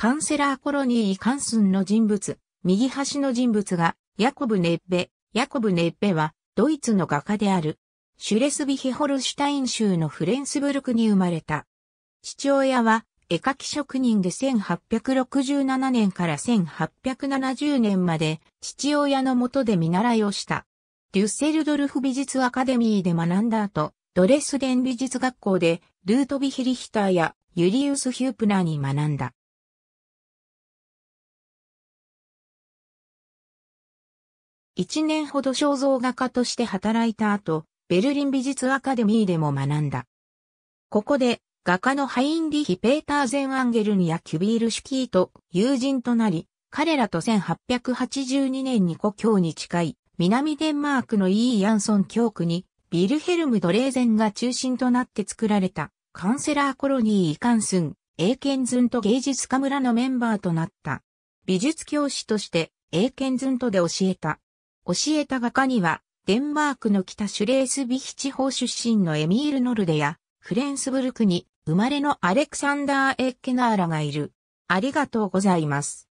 カンセラーコロニー・カンスンの人物、右端の人物が、ヤコブ・ネッベ。ヤコブ・ネッベは、ドイツの画家である。シュレスビヒホルシュタイン州のフレンスブルクに生まれた。父親は、絵描き職人で1867年から1870年まで、父親のもとで見習いをした。デュッセルドルフ美術アカデミーで学んだ後、ドレスデン美術学校で、ルートビヒリヒターやユリウス・ヒュープナーに学んだ。一年ほど肖像画家として働いた後、ベルリン美術アカデミーでも学んだ。ここで、画家のハインリヒ・ペーター・ゼン・アンゲルニやキュビール・シュキーと友人となり、彼らと1882年に故郷に近い南デンマークのイー・ヤンソン教区にビルヘルム・ドレーゼンが中心となって作られたカンセラーコロニー・イカンスン、エーケンズンと芸術家村のメンバーとなった。美術教師としてエーケンズンとで教えた教えた画家には、デンマークの北シュレースビヒ地方出身のエミール・ノルデや、フレンスブルクに生まれのアレクサンダー・エッケナーラがいる。ありがとうございます。